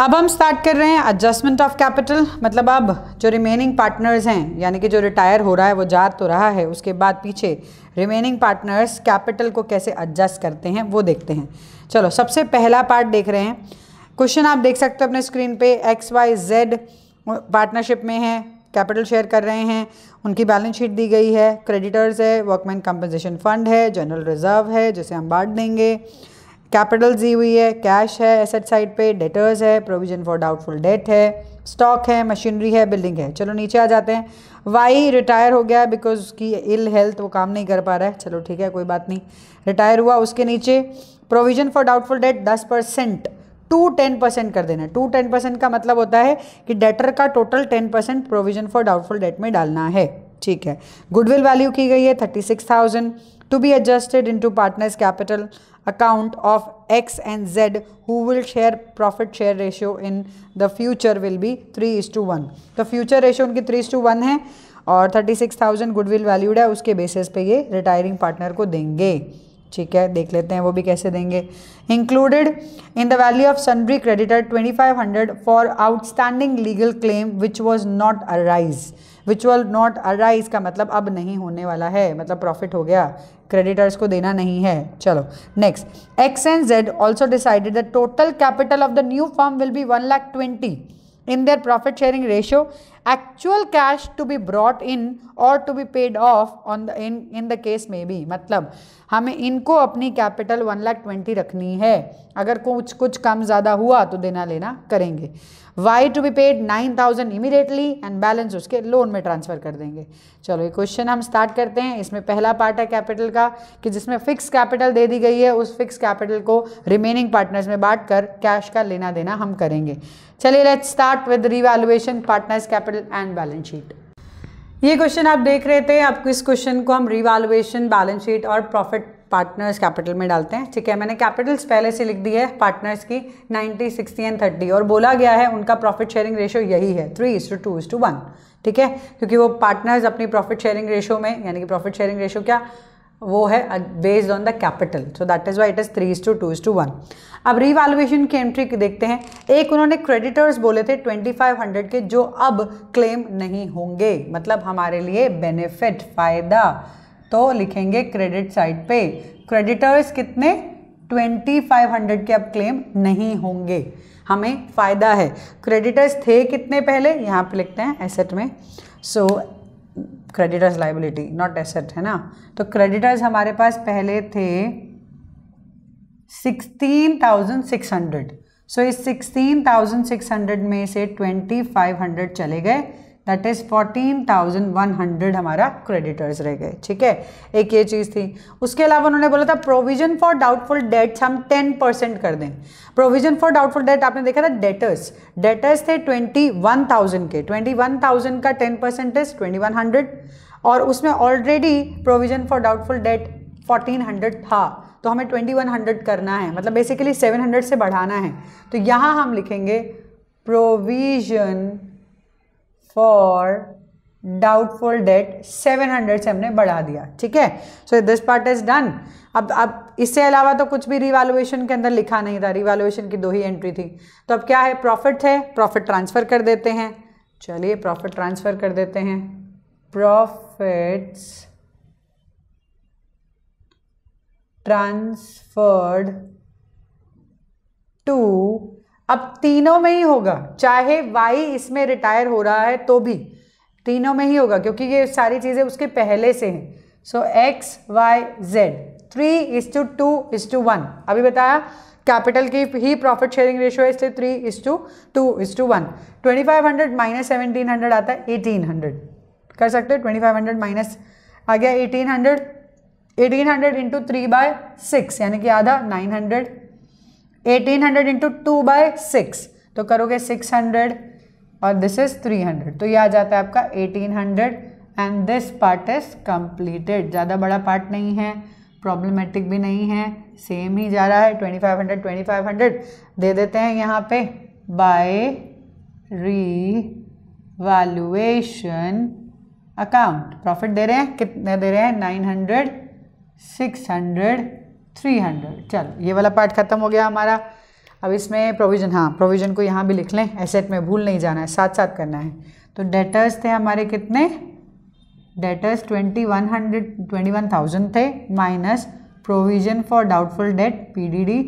अब हम स्टार्ट कर रहे हैं एडजस्टमेंट ऑफ कैपिटल मतलब अब जो रिमेनिंग पार्टनर्स हैं यानी कि जो रिटायर हो रहा है वो जा तो रहा है उसके बाद पीछे रिमेनिंग पार्टनर्स कैपिटल को कैसे एडजस्ट करते हैं वो देखते हैं चलो सबसे पहला पार्ट देख रहे हैं क्वेश्चन आप देख सकते हो अपने स्क्रीन पे एक्स वाई जेड पार्टनरशिप में है कैपिटल शेयर कर रहे हैं उनकी बैलेंस शीट दी गई है क्रेडिटर्स है वर्कमैन कंपनसेशन फंड है जनरल रिजर्व है जिसे हम बांट देंगे कैपिटल जी हुई है कैश है एसेट साइड पे डेटर्स है प्रोविजन फॉर डाउटफुल डेट है स्टॉक है मशीनरी है बिल्डिंग है चलो नीचे आ जाते हैं वाई रिटायर हो गया बिकॉज उसकी इल हेल्थ वो काम नहीं कर पा रहा है चलो ठीक है कोई बात नहीं रिटायर हुआ उसके नीचे प्रोविजन फॉर डाउटफुल डेट दस परसेंट टू टेन परसेंट कर देना टू टेन परसेंट का मतलब होता है कि डेटर का total ten percent provision for doubtful debt में डालना है ठीक है गुडविल वैल्यू की गई है thirty six thousand to be adjusted into partners capital account of X and Z who will share profit share ratio in the future will be three is to one तो future ratio उनकी three is to one है और thirty six thousand goodwill valued है उसके basis पे ये retiring partner को देंगे ठीक है देख लेते हैं वो भी कैसे देंगे included in the value of sundry creditor twenty five hundred for outstanding legal claim which was not arise which will not arise का मतलब अब नहीं होने वाला है मतलब प्रॉफिट हो गया क्रेडिटर्स को देना नहीं है चलो next X and Z also decided the total capital of the new firm will be one lakh twenty in their profit sharing ratio actual cash to be brought in और to be paid off on the in in the case may be मतलब हमें इनको अपनी capital one lakh twenty रखनी है अगर कुछ कुछ कम ज़्यादा हुआ तो देना लेना करेंगे Y to be paid nine thousand immediately and balance उसके लोन में ट्रांसफ़र कर देंगे चलो ये क्वेश्चन हम स्टार्ट करते हैं इसमें पहला पार्ट है कैपिटल का कि जिसमें फिक्स कैपिटल दे दी गई है उस फिक्स कैपिटल को रिमेनिंग पार्टनर्स में बांट कर कैश का लेना देना हम करेंगे चलिए let start with revaluation partners capital and balance sheet ये क्वेश्चन आप देख रहे थे आपको इस क्वेश्चन को हम रिवैल्यूएशन बैलेंस शीट और प्रॉफिट पार्टनर्स कैपिटल में डालते हैं ठीक है मैंने कैपिटल्स पहले से लिख दी है पार्टनर्स की 90, 60 एंड 30 और बोला गया है उनका प्रॉफिट शेयरिंग रेशो यही है three is to two is to one ठीक है क्योंकि वो पार्टनर्स अपनी प्रॉफिट शेयरिंग रेशो में यानी कि प्रॉफिट शेयरिंग रेशो क्या वो है based on the capital so that is why it is three is to two is to one अब रिवैल्यूएशन की एंट्री देखते हैं एक उन्होंने क्रेडिटर्स बोले थे 2500 के जो अब क्लेम नहीं होंगे मतलब हमारे लिए बेनिफिट फ़ायदा तो लिखेंगे क्रेडिट साइड पे क्रेडिटर्स कितने 2500 के अब क्लेम नहीं होंगे हमें फ़ायदा है क्रेडिटर्स थे कितने पहले यहाँ पे लिखते हैं एसेट में so creditors liability not asset है ना तो क्रेडिटर्स हमारे पास पहले थे 16,600 सो so, इस 16,600 में से 2,500 चले गए that is fourteen thousand one hundred हमारा क्रेडिटर्स रह गए ठीक है एक ये चीज़ थी उसके अलावा उन्होंने बोला था प्रोविजन फॉर डाउटफुल डेट्स हम टेन परसेंट कर दें प्रोविजन फॉर डाउटफुल डेट आपने देखा था डेटर्स डेटर्स थे ट्वेंटी वन थाउजेंड के ट्वेंटी वन थाउजेंड का ten percent is twenty one hundred और उसमें already provision for doubtful debt fourteen hundred था तो हमें ट्वेंटी वन हंड्रेड करना है मतलब बेसिकली सेवन हंड्रेड से बढ़ाना है तो यहाँ हम लिखेंगे प्रोविजन फॉर डाउटफुल डेट 700 से हमने बढ़ा दिया ठीक है so this part is done अब अब इससे अलावा तो कुछ भी रिवैल्यूएशन के अंदर लिखा नहीं था रिवैल्यूएशन की दो ही एंट्री थी तो अब क्या है प्रॉफिट है प्रॉफिट ट्रांसफ़र कर देते हैं चलिए प्रॉफिट ट्रांसफ़र कर देते हैं प्रॉफिट्स ट्रांसफर्ड टू अब तीनों में ही होगा चाहे वाई इसमें रिटायर हो रहा है तो भी तीनों में ही होगा क्योंकि ये सारी चीज़ें उसके पहले से हैं so X Y Z three is to two is to one अभी बताया कैपिटल की ही प्रॉफिट शेयरिंग रेशियो है इसलिए three is to two is to one twenty five hundred minus seventeen hundred आता है एटीन हंड्रेड कर सकते हो ट्वेंटी फाइव हंड्रेड माइनस आ गया eighteen hundred eighteen hundred into three by six यानी कि आधा nine hundred eighteen hundred into two by six तो करोगे सिक्स हंड्रेड और दिस इज थ्री हंड्रेड तो ये आ जाता है आपका eighteen hundred and this part is completed ज़्यादा बड़ा पार्ट नहीं है प्रॉब्लमेटिक भी नहीं है सेम ही जा रहा है twenty five hundred twenty five hundred दे देते हैं यहाँ पे बाय री वैल्यूएशन अकाउंट प्रॉफिट दे रहे हैं कितने दे रहे हैं nine hundred six hundred three hundred चल ये वाला पार्ट ख़त्म हो गया हमारा अब इसमें प्रोविज़न हाँ प्रोविज़न को यहाँ भी लिख लें एसेट में भूल नहीं जाना है साथ साथ करना है तो डेटर्स थे हमारे कितने debtors twenty one hundred twenty one thousand थे minus provision for doubtful debt P D D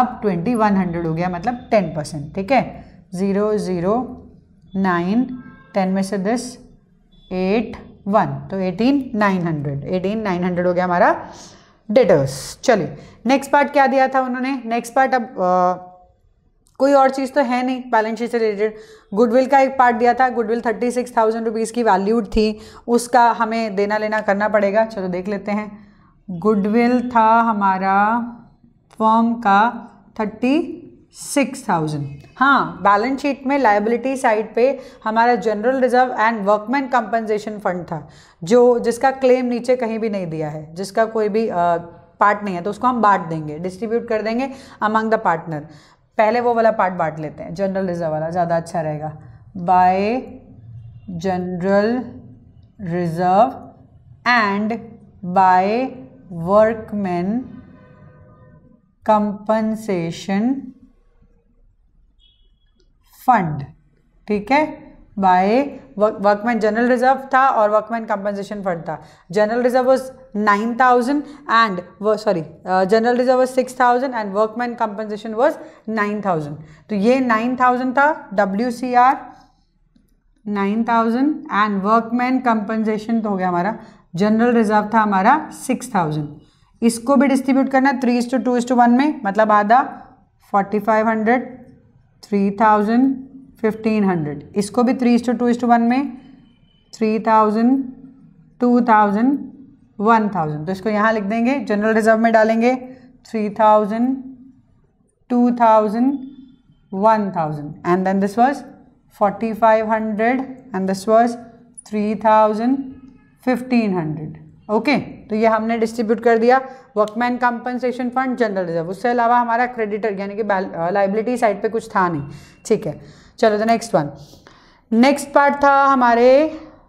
अब ट्वेंटी वन हंड्रेड हो गया मतलब टेन परसेंट ठीक है ज़ीरो ज़ीरो नाइन टेन में से दस एट वन तो eighteen nine hundred eighteen nine hundred हो गया हमारा डेटर्स चलिए नेक्स्ट पार्ट क्या दिया था उन्होंने नेक्स्ट पार्ट अब आ, कोई और चीज़ तो है नहीं बैलेंस शीट से रिलेटेड गुडविल का एक पार्ट दिया था goodwill thirty six thousand rupees की वैल्यूड थी उसका हमें देना लेना करना पड़ेगा चलो देख लेते हैं गुडविल था हमारा फॉर्म का थर्टी सिक्स थाउजेंड हाँ बैलेंस शीट में लाइबिलिटी साइड पे हमारा general reserve and workman compensation fund था जो जिसका क्लेम नीचे कहीं भी नहीं दिया है जिसका कोई भी आ, पार्ट नहीं है तो उसको हम बांट देंगे डिस्ट्रीब्यूट कर देंगे अमंग द पार्टनर पहले वो वाला पार्ट बांट लेते हैं जनरल रिजर्व वाला ज़्यादा अच्छा रहेगा by general reserve and by workman compensation fund ठीक है बाय वर्कमैन जनरल रिजर्व था और वर्कमैन कंपनसेशन फंड था general reserve was nine thousand and sorry general reserve was six thousand and workman compensation was nine thousand तो ये nine thousand था W C R nine thousand and workman compensation तो हो गया हमारा general reserve था हमारा सिक्स थाउजेंड इसको भी डिस्ट्रीब्यूट करना three is to two is to one में मतलब आधा forty five hundred three thousand fifteen hundred इसको भी three to two to one में three thousand two thousand one thousand तो इसको यहाँ लिख देंगे जनरल रिजर्व में डालेंगे three thousand two thousand one thousand and then this was forty five hundred and this was three thousand fifteen hundred okay तो ये हमने डिस्ट्रीब्यूट कर दिया workman compensation fund general reserve उससे अलावा हमारा क्रेडिटर यानी कि लाइबिलिटी साइड पे कुछ था नहीं ठीक है चलो तो नेक्स्ट वन नेक्स्ट पार्ट था हमारे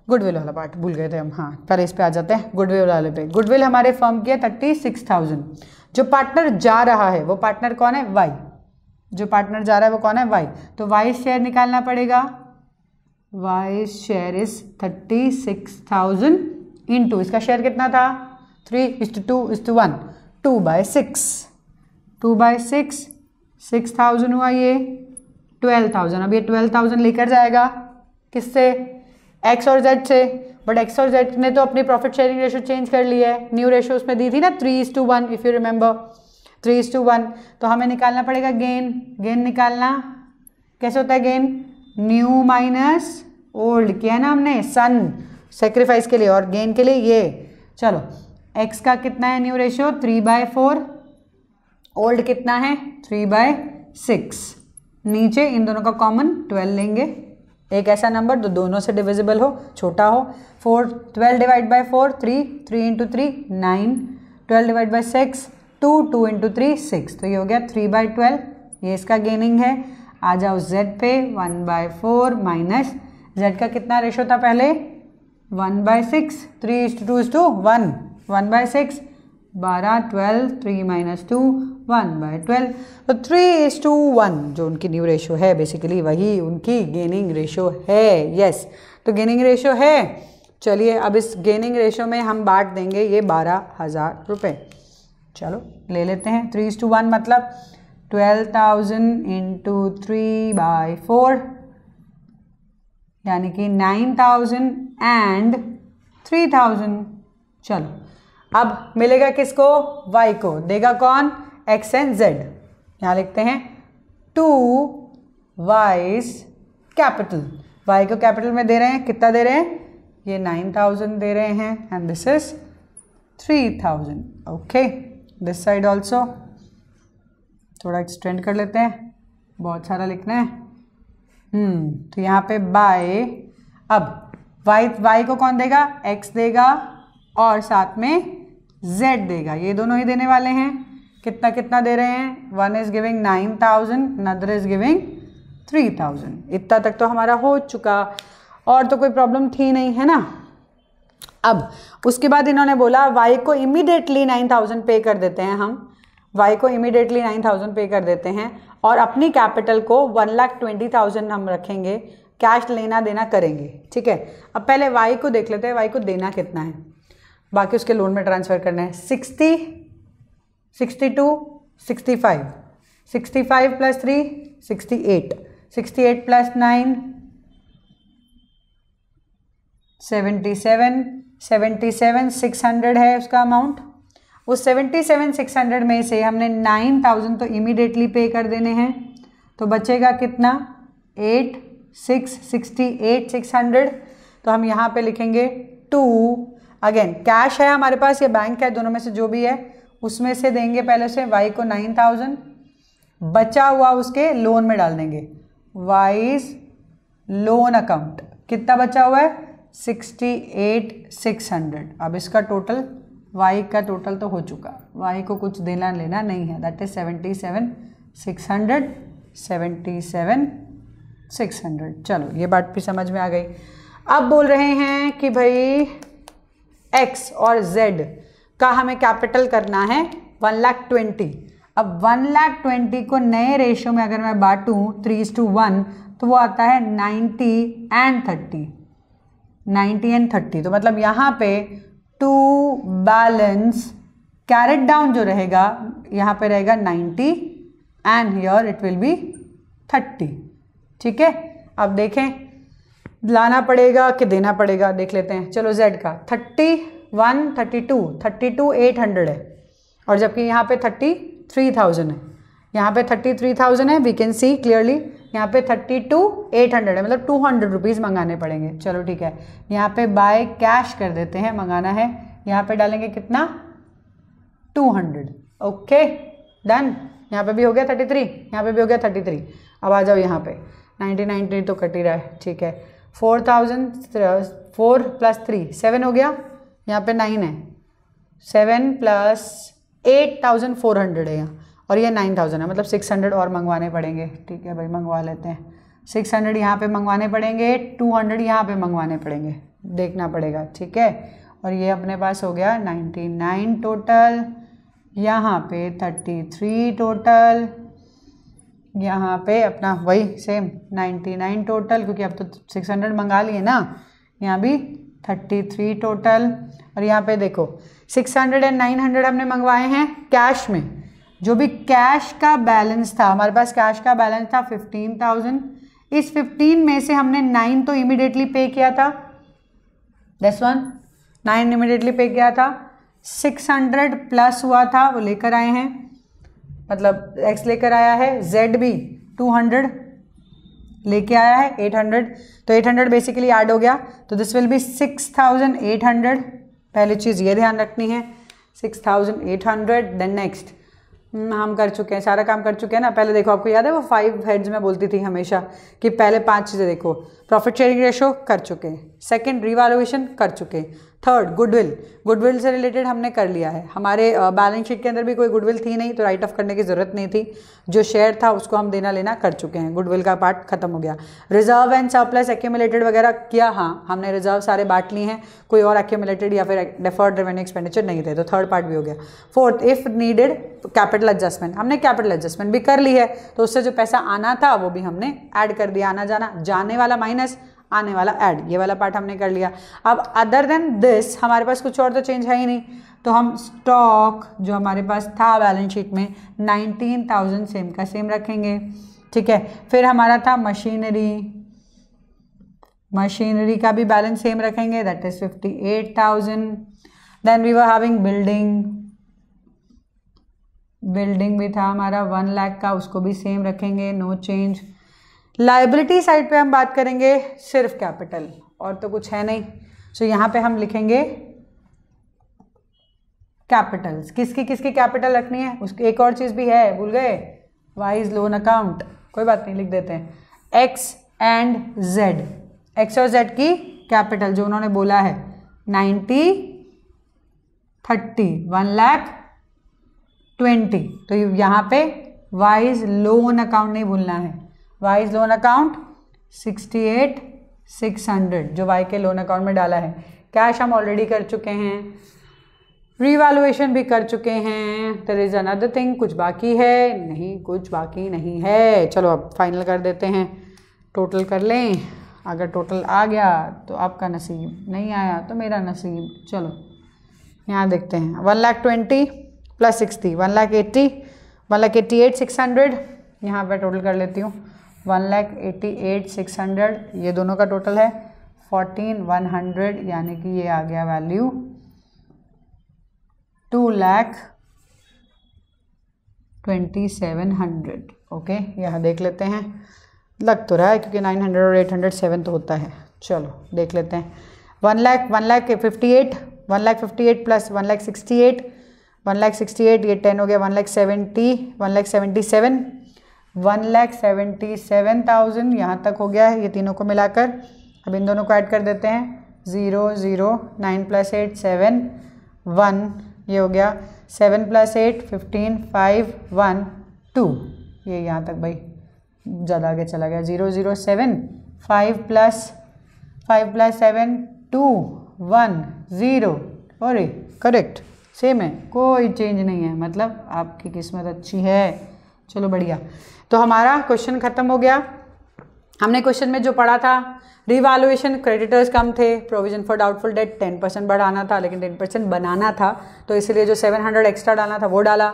गुडविल वाला पार्ट भूल गए थे हम हाँ पहले इस पे आ जाते हैं गुडविल वाले पे गुडविल हमारे फर्म की है थर्टी सिक्स थाउजेंड जो पार्टनर जा रहा है वो पार्टनर कौन है वाई जो पार्टनर जा रहा है वो कौन है वाई तो वाई शेयर निकालना पड़ेगा Y share is thirty six thousand into इसका शेयर कितना था three is to two is to one two by six two by six six thousand हुआ ये ट्वेल्व थाउजेंड अब ये ट्वेल्व थाउजेंड लेकर जाएगा किससे एक्स और जेड से बट एक्स और जेड ने तो अपनी प्रॉफिट शेयरिंग रेशो चेंज कर ली है न्यू रेशो उसमें दी थी ना three is to one if you remember three is to one तो हमें निकालना पड़ेगा गेन गेन निकालना कैसे होता है गेन न्यू माइनस ओल्ड किया ना हमने सन सेक्रीफाइस के लिए और गेन के लिए ये चलो एक्स का कितना है new ratio three by four old कितना है थ्री बाय सिक्स नीचे इन दोनों का कॉमन ट्वेल्व लेंगे एक ऐसा नंबर जो दोनों से डिविजिबल हो छोटा हो four twelve divide by four three three into three nine twelve divide by six two two into three six तो ये हो गया थ्री बाय ट्वेल्व ये इसका गेनिंग है आ जाओ जेड पे one by four minus Z का कितना रेशो था पहले one by six three is to two is to one one by six बारह twelve three minus two one by twelve तो थ्री इज टू वन जो उनकी न्यू रेशो है बेसिकली वही उनकी गेनिंग रेशो है यस yes. तो gaining ratio है चलिए अब इस गेनिंग रेशो में हम बांट देंगे ये बारह हज़ार रुपये चलो ले लेते हैं थ्री इज टू वन मतलब twelve thousand into three by four यानी कि nine thousand and three thousand चलो अब मिलेगा किसको y को देगा कौन x एंड z यहाँ लिखते हैं टू वाइस कैपिटल y को कैपिटल में दे रहे हैं कितना दे रहे हैं ये नाइन थाउजेंड दे रहे हैं and this is three thousand okay this side also थोड़ा एक्सटेंड कर लेते हैं बहुत सारा लिखना है हम्म तो यहाँ पे बाय अब वाई वाई को कौन देगा एक्स देगा और साथ में z देगा ये दोनों ही देने वाले हैं कितना कितना दे रहे हैं one is giving nine thousand other is giving three thousand इतना तक तो हमारा हो चुका और तो कोई प्रॉब्लम थी नहीं है ना अब उसके बाद इन्होंने बोला वाई को इमीडिएटली नाइन थाउजेंड पे कर देते हैं हम वाई को इमीडिएटली नाइन थाउजेंड पे कर देते हैं और अपनी कैपिटल को वन लाख ट्वेंटी थाउजेंड हम रखेंगे कैश लेना देना करेंगे ठीक है अब पहले वाई को देख लेते हैं वाई को देना कितना है बाकी उसके लोन में ट्रांसफ़र करना है sixty sixty two sixty five sixty five plus three sixty eight sixty eight plus nine seventy seven seventy seven six hundred है उसका अमाउंट उस सेवेंटी सेवन सिक्स हंड्रेड में से हमने नाइन थाउजेंड तो इमीडिएटली पे कर देने हैं तो बचेगा कितना eight six sixty eight six hundred तो हम यहाँ पे लिखेंगे टू अगेन कैश है हमारे पास या बैंक है दोनों में से जो भी है उसमें से देंगे पहले से वाई को नाइन थाउजेंड बचा हुआ उसके लोन में डाल देंगे वाइज लोन अकाउंट कितना बचा हुआ है सिक्सटी एट सिक्स हंड्रेड अब इसका टोटल वाई का टोटल तो हो चुका वाई को कुछ देना लेना नहीं है that is seventy seven six hundred seventy seven six hundred चलो ये बात भी समझ में आ गई अब बोल रहे हैं कि भाई एक्स और जेड का हमें कैपिटल करना है वन लाख ट्वेंटी अब वन लाख ट्वेंटी को नए रेशो में अगर मैं बांटू थ्री टू वन तो वो आता है ninety and thirty ninety and thirty तो मतलब यहाँ पे टू बैलेंस कैरेट डाउन जो रहेगा यहाँ पे रहेगा ninety and here it will be thirty ठीक है अब देखें लाना पड़ेगा कि देना पड़ेगा देख लेते हैं चलो जेड का thirty one thirty two thirty two eight hundred है और जबकि यहाँ पे थर्टी थ्री थाउजेंड है यहाँ पे थर्टी थ्री थाउजेंड है वी कैन सी क्लियरली यहाँ पे थर्टी टू एट हंड्रेड है मतलब टू हंड्रेड रुपीज़ मंगाने पड़ेंगे चलो ठीक है यहाँ पे बाय कैश कर देते हैं मंगाना है यहाँ पे डालेंगे कितना टू हंड्रेड ओके डन यहाँ पे भी हो गया थर्टी थ्री यहाँ पे भी हो गया थर्टी थ्री अब आ जाओ यहाँ पे नाइनटी नाइनटी तो कट ही रहा है ठीक है four thousand four plus three seven हो गया यहाँ पे नाइन है seven plus eight thousand four hundred है यहाँ और ये नाइन थाउजेंड है मतलब सिक्स हंड्रेड और मंगवाने पड़ेंगे ठीक है भाई मंगवा लेते हैं सिक्स हंड्रेड यहाँ पर मंगवाने पड़ेंगे टू हंड्रेड यहाँ पर मंगवाने पड़ेंगे देखना पड़ेगा ठीक है और ये अपने पास हो गया नाइन्टी नाइन टोटल यहाँ पे थर्टी थ्री टोटल यहाँ पे अपना वही सेम 99 टोटल क्योंकि अब तो 600 मंगा लिए ना यहाँ भी 33 टोटल और यहाँ पे देखो 600 एंड 900 हमने मंगवाए हैं कैश में जो भी कैश का बैलेंस था हमारे पास कैश का बैलेंस था 15,000 इस 15 में से हमने 9 तो इमिडिएटली पे किया था दस वन नाइन इमिडिएटली पे किया था 600 प्लस हुआ था वो लेकर आए हैं मतलब एक्स लेकर आया है जेड भी टू हंड्रेड लेके आया है एट हंड्रेड तो एट हंड्रेड बेसिकली ऐड हो गया तो this will be six thousand eight hundred पहली चीज़ ये ध्यान रखनी है six thousand eight hundred then next हम कर चुके हैं सारा काम कर चुके हैं ना पहले देखो आपको याद है वो फाइव हेड्स में बोलती थी हमेशा कि पहले पांच चीज़ें देखो प्रॉफिट शेयरिंग रेशो कर चुके सेकंड रिवैल्यूएशन कर चुके थर्ड गुडविल गुडविल से रिलेटेड हमने कर लिया है हमारे बैलेंस शीट के अंदर भी कोई गुडविल थी नहीं तो राइट ऑफ करने की ज़रूरत नहीं थी जो शेयर था उसको हम देना लेना कर चुके हैं गुडविल का पार्ट खत्म हो गया रिजर्व एंड सरप्लस एक्यूमुलेटेड वगैरह किया हाँ हमने रिजर्व सारे बांट लिए हैं कोई और एक्यूमुलेटेड या फिर डेफर्ड रेवेन्यू एक्सपेंडिचर नहीं थे तो थर्ड पार्ट भी हो गया fourth if needed capital adjustment हमने कैपिटल एडजस्टमेंट भी कर ली है तो उससे जो पैसा आना था वो भी हमने ऐड कर दिया आना जाना जाने वाला माइनस आने वाला ऐड ये वाला पार्ट हमने कर लिया अब अदर देन दिस हमारे पास कुछ और तो चेंज है ही नहीं तो हम स्टॉक जो हमारे पास था बैलेंस शीट में नाइनटीन थाउजेंड सेम का सेम रखेंगे ठीक है फिर हमारा था मशीनरी मशीनरी का भी बैलेंस सेम रखेंगे that is fifty eight thousand then we were having building building भी था हमारा वन लाख का उसको भी सेम रखेंगे नो चेंज लाइबिलिटी साइड पे हम बात करेंगे सिर्फ कैपिटल और तो कुछ है नहीं सो so, यहाँ पे हम लिखेंगे कैपिटल्स किसकी किसकी कैपिटल रखनी है उसकी एक और चीज़ भी है भूल गए वाइज लोन अकाउंट कोई बात नहीं लिख देते हैं एक्स एंड जेड एक्स और जेड की कैपिटल जो उन्होंने बोला है ninety thirty one lakh twenty तो यहाँ पे वाइज लोन अकाउंट नहीं भूलना है Y's loan account sixty eight six hundred जो वाई के लोन अकाउंट में डाला है कैश हम ऑलरेडी कर चुके हैं रिवैल्यूएशन भी कर चुके हैं दर इज़ अनदर थिंग कुछ बाकी है नहीं कुछ बाकी नहीं है चलो अब फाइनल कर देते हैं टोटल कर लें अगर टोटल आ गया तो आपका नसीब नहीं आया तो मेरा नसीब चलो यहाँ देखते हैं one lakh twenty plus sixty one lakh eighty one lakh eighty eight six hundred यहाँ पर टोटल कर लेती हूँ one lakh eighty eight six hundred ये दोनों का टोटल है फोर्टीन वन हंड्रेड यानी कि ये आ गया value two lakh twenty seven hundred okay यहाँ देख लेते हैं लग तो रहा है क्योंकि नाइन हंड्रेड और एट हंड्रेड सेवन तो होता है चलो देख लेते हैं one lakh one lakh fifty eight one lakh fifty eight plus one lakh sixty eight one lakh sixty eight ये टेन हो गया one lakh seventy one lakh seventy seven one lakh seventy seven thousand यहाँ तक हो गया है ये तीनों को मिलाकर अब इन दोनों को ऐड कर देते हैं zero zero nine plus eight seven one ये हो गया seven plus eight fifteen five one two ये यहाँ तक भाई ज़्यादा आगे चला गया zero zero seven five plus five plus seven two one zero और करेक्ट सेम है कोई चेंज नहीं है मतलब आपकी किस्मत अच्छी है चलो बढ़िया तो हमारा क्वेश्चन ख़त्म हो गया हमने क्वेश्चन में जो पढ़ा था रिवैल्यूएशन क्रेडिटर्स कम थे provision for doubtful debt ten percent बढ़ाना था लेकिन टेन परसेंट बनाना था तो इसलिए जो सेवन हंड्रेड एक्स्ट्रा डालना था वो डाला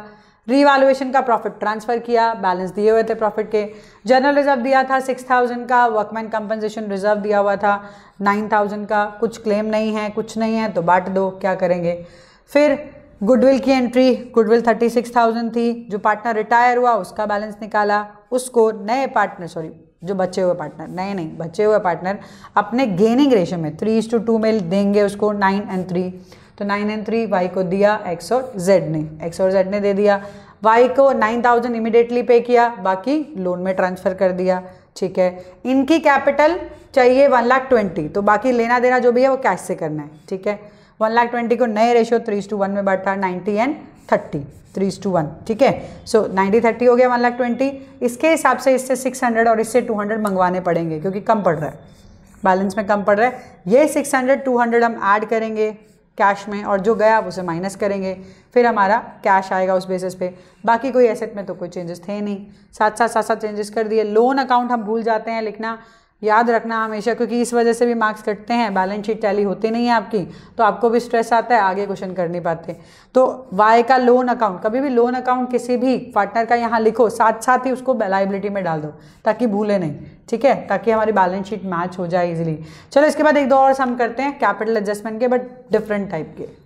रिवैल्यूएशन का प्रॉफिट ट्रांसफ़र किया बैलेंस दिए हुए थे प्रॉफिट के जनरल रिजर्व दिया था सिक्स थाउजेंड का वर्कमैन कंपनसेशन रिजर्व दिया हुआ था नाइन थाउजेंड का कुछ क्लेम नहीं है कुछ नहीं है तो बांट दो क्या करेंगे फिर गुडविल की entry goodwill thirty six thousand थी जो पार्टनर रिटायर हुआ उसका बैलेंस निकाला उसको नए पार्टनर सॉरी जो बचे हुए पार्टनर नए नहीं बचे हुए पार्टनर अपने गेनिंग रेशो में थ्री इज टू टू में देंगे उसको नाइन एंड थ्री तो नाइन एंड थ्री वाई को दिया एक्स और जेड ने एक्स और जेड ने दे दिया वाई को नाइन थाउजेंड इमिडिएटली पे किया बाकी लोन में ट्रांसफ़र कर दिया ठीक है इनकी कैपिटल चाहिए वन लाख ट्वेंटी तो बाकी लेना देना जो भी है वो कैश से करना है ठीक है वन लाख ट्वेंटी को नए रेशियो थ्री टू वन में बांटा ninety and thirty three two one ठीक है सो नाइन्टी थर्टी हो गया वन लाख ट्वेंटी इसके हिसाब से इससे सिक्स हंड्रेड और इससे टू हंड्रेड मंगवाने पड़ेंगे क्योंकि कम पड़ रहा है बैलेंस में कम पड़ रहा है ये सिक्स हंड्रेड टू हंड्रेड हम ऐड करेंगे कैश में और जो गया उसे माइनस करेंगे फिर हमारा कैश आएगा उस बेसिस पे बाकी कोई एसेट में तो कोई चेंजेस थे नहीं साथ साथ साथ साथ चेंजेस कर दिए लोन अकाउंट हम भूल जाते हैं लिखना याद रखना हमेशा क्योंकि इस वजह से भी मार्क्स कटते हैं बैलेंस शीट टैली होती नहीं है आपकी तो आपको भी स्ट्रेस आता है आगे क्वेश्चन कर नहीं पाते तो वाई का लोन अकाउंट कभी भी लोन अकाउंट किसी भी पार्टनर का यहाँ लिखो साथ साथ ही उसको लाइबिलिटी में डाल दो ताकि भूले नहीं ठीक है ताकि हमारी बैलेंस शीट मैच हो जाए इजिली चलो इसके बाद एक दो और हम करते हैं कैपिटल एडजस्टमेंट के बट डिफरेंट टाइप के